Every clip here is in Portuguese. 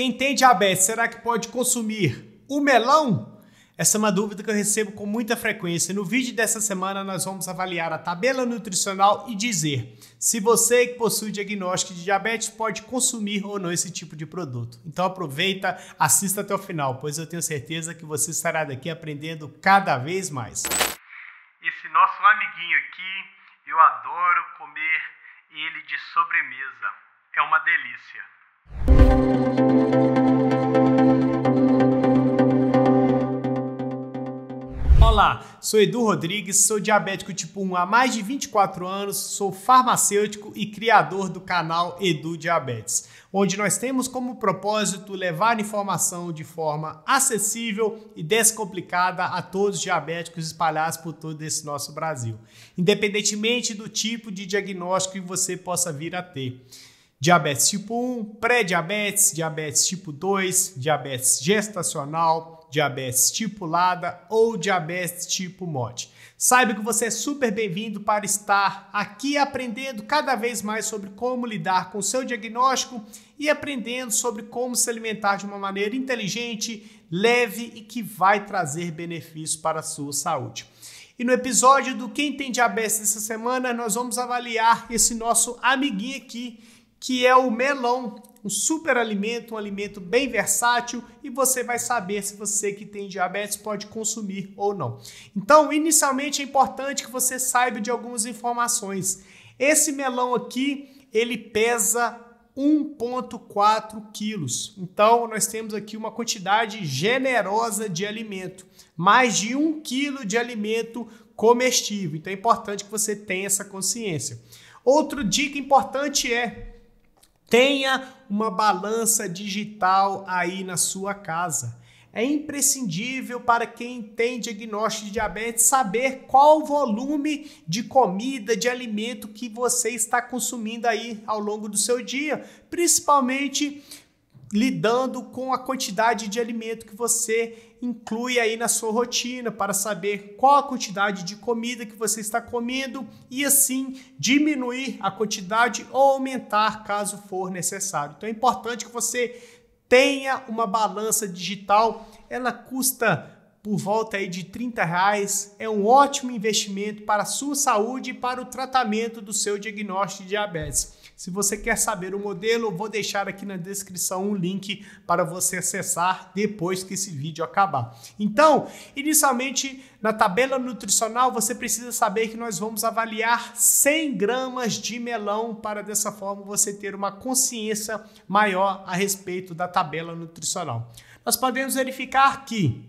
Quem tem diabetes, será que pode consumir o melão? Essa é uma dúvida que eu recebo com muita frequência. No vídeo dessa semana, nós vamos avaliar a tabela nutricional e dizer se você que possui diagnóstico de diabetes pode consumir ou não esse tipo de produto. Então aproveita, assista até o final, pois eu tenho certeza que você estará daqui aprendendo cada vez mais. Esse nosso amiguinho aqui, eu adoro comer ele de sobremesa. É uma delícia. Olá, sou Edu Rodrigues, sou diabético tipo 1 há mais de 24 anos, sou farmacêutico e criador do canal Edu Diabetes, onde nós temos como propósito levar informação de forma acessível e descomplicada a todos os diabéticos espalhados por todo esse nosso Brasil, independentemente do tipo de diagnóstico que você possa vir a ter diabetes tipo 1, pré-diabetes, diabetes tipo 2, diabetes gestacional, diabetes tipulada ou diabetes tipo MOD. Saiba que você é super bem-vindo para estar aqui aprendendo cada vez mais sobre como lidar com o seu diagnóstico e aprendendo sobre como se alimentar de uma maneira inteligente, leve e que vai trazer benefícios para a sua saúde. E no episódio do Quem Tem Diabetes essa semana, nós vamos avaliar esse nosso amiguinho aqui, que é o melão, um super alimento, um alimento bem versátil e você vai saber se você que tem diabetes pode consumir ou não. Então, inicialmente é importante que você saiba de algumas informações. Esse melão aqui, ele pesa 1,4 quilos. Então, nós temos aqui uma quantidade generosa de alimento, mais de 1 quilo de alimento comestível. Então, é importante que você tenha essa consciência. Outra dica importante é tenha uma balança digital aí na sua casa. É imprescindível para quem tem diagnóstico de diabetes saber qual volume de comida, de alimento que você está consumindo aí ao longo do seu dia, principalmente lidando com a quantidade de alimento que você inclui aí na sua rotina para saber qual a quantidade de comida que você está comendo e assim diminuir a quantidade ou aumentar caso for necessário. Então é importante que você tenha uma balança digital, ela custa por volta aí de 30 reais, é um ótimo investimento para a sua saúde e para o tratamento do seu diagnóstico de diabetes. Se você quer saber o modelo, vou deixar aqui na descrição um link para você acessar depois que esse vídeo acabar. Então, inicialmente na tabela nutricional você precisa saber que nós vamos avaliar 100 gramas de melão para dessa forma você ter uma consciência maior a respeito da tabela nutricional. Nós podemos verificar que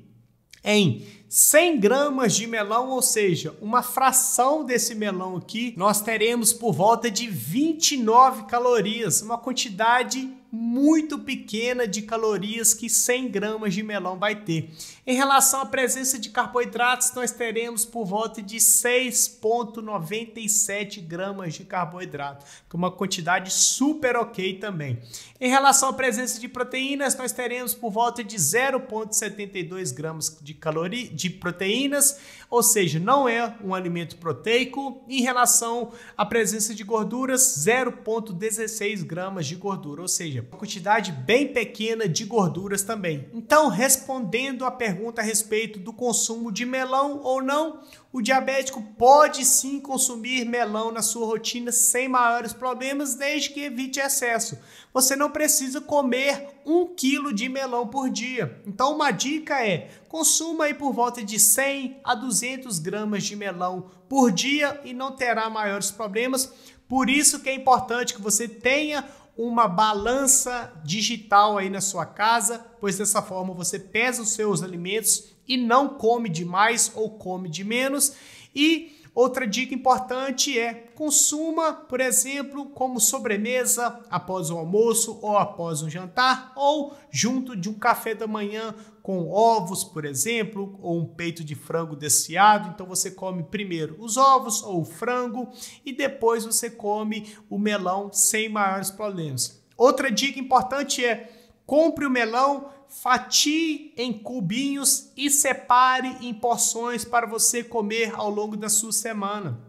em 100 gramas de melão, ou seja, uma fração desse melão aqui, nós teremos por volta de 29 calorias, uma quantidade muito pequena de calorias que 100 gramas de melão vai ter. Em relação à presença de carboidratos, nós teremos por volta de 6,97 gramas de carboidrato, que é uma quantidade super ok também. Em relação à presença de proteínas, nós teremos por volta de 0,72 gramas de, calori de proteínas, ou seja, não é um alimento proteico. Em relação à presença de gorduras, 0,16 gramas de gordura, ou seja, uma quantidade bem pequena de gorduras também. Então, respondendo à pergunta a respeito do consumo de melão ou não, o diabético pode sim consumir melão na sua rotina sem maiores problemas, desde que evite excesso. Você não precisa comer um quilo de melão por dia. Então, uma dica é: consuma aí por volta de 100 a 200 gramas de melão por dia e não terá maiores problemas. Por isso que é importante que você tenha uma balança digital aí na sua casa, pois dessa forma você pesa os seus alimentos e não come demais ou come de menos. E outra dica importante é consuma, por exemplo, como sobremesa após o almoço ou após um jantar ou junto de um café da manhã com ovos, por exemplo, ou um peito de frango desfiado. Então você come primeiro os ovos ou o frango e depois você come o melão sem maiores problemas. Outra dica importante é compre o melão fatie em cubinhos e separe em porções para você comer ao longo da sua semana.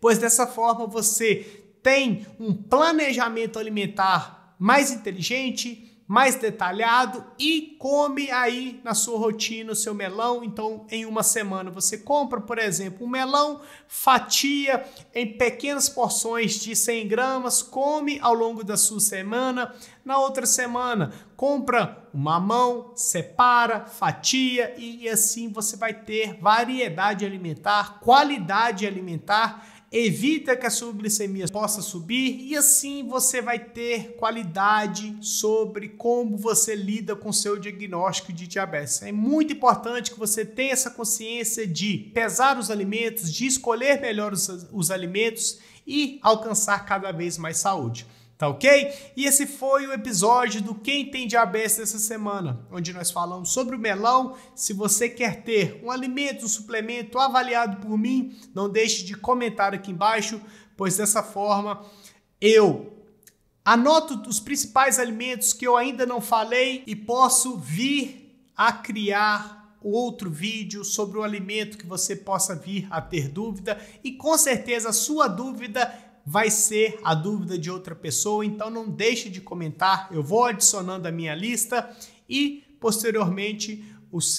Pois dessa forma você tem um planejamento alimentar mais inteligente, mais detalhado e come aí na sua rotina o seu melão. Então, em uma semana você compra, por exemplo, um melão, fatia em pequenas porções de 100 gramas, come ao longo da sua semana. Na outra semana, compra uma mamão, separa, fatia e assim você vai ter variedade alimentar, qualidade alimentar evita que a sua glicemia possa subir e assim você vai ter qualidade sobre como você lida com seu diagnóstico de diabetes. É muito importante que você tenha essa consciência de pesar os alimentos, de escolher melhor os, os alimentos e alcançar cada vez mais saúde tá ok? E esse foi o episódio do Quem Tem Diabetes dessa semana, onde nós falamos sobre o melão. Se você quer ter um alimento, um suplemento avaliado por mim, não deixe de comentar aqui embaixo, pois dessa forma eu anoto os principais alimentos que eu ainda não falei e posso vir a criar outro vídeo sobre o alimento que você possa vir a ter dúvida e com certeza a sua dúvida vai ser a dúvida de outra pessoa, então não deixe de comentar, eu vou adicionando a minha lista e posteriormente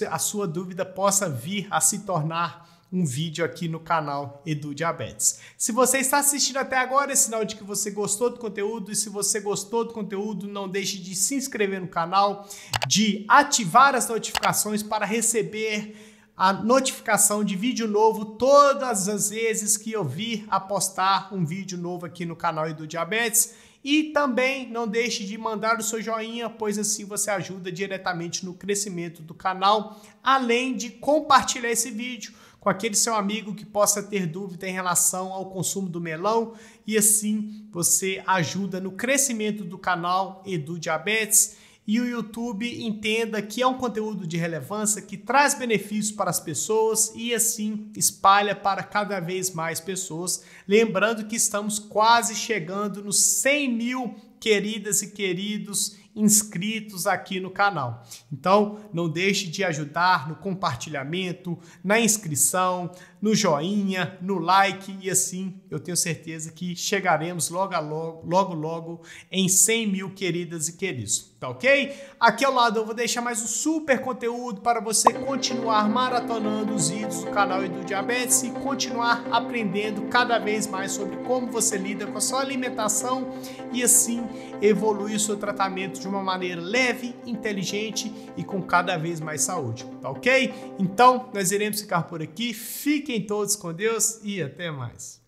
a sua dúvida possa vir a se tornar um vídeo aqui no canal Edu Diabetes. Se você está assistindo até agora, é sinal de que você gostou do conteúdo e se você gostou do conteúdo, não deixe de se inscrever no canal, de ativar as notificações para receber a notificação de vídeo novo todas as vezes que eu vir a postar um vídeo novo aqui no canal do Diabetes. E também não deixe de mandar o seu joinha, pois assim você ajuda diretamente no crescimento do canal, além de compartilhar esse vídeo com aquele seu amigo que possa ter dúvida em relação ao consumo do melão, e assim você ajuda no crescimento do canal e do diabetes e o YouTube entenda que é um conteúdo de relevância que traz benefícios para as pessoas e assim espalha para cada vez mais pessoas. Lembrando que estamos quase chegando nos 100 mil queridas e queridos inscritos aqui no canal. Então, não deixe de ajudar no compartilhamento, na inscrição, no joinha, no like e assim eu tenho certeza que chegaremos logo logo, logo, logo em 100 mil queridas e queridos, tá ok? Aqui ao lado eu vou deixar mais um super conteúdo para você continuar maratonando os vídeos do canal e do Diabetes e continuar aprendendo cada vez mais sobre como você lida com a sua alimentação e assim evoluir o seu tratamento de de uma maneira leve, inteligente e com cada vez mais saúde, tá ok? Então, nós iremos ficar por aqui. Fiquem todos com Deus e até mais.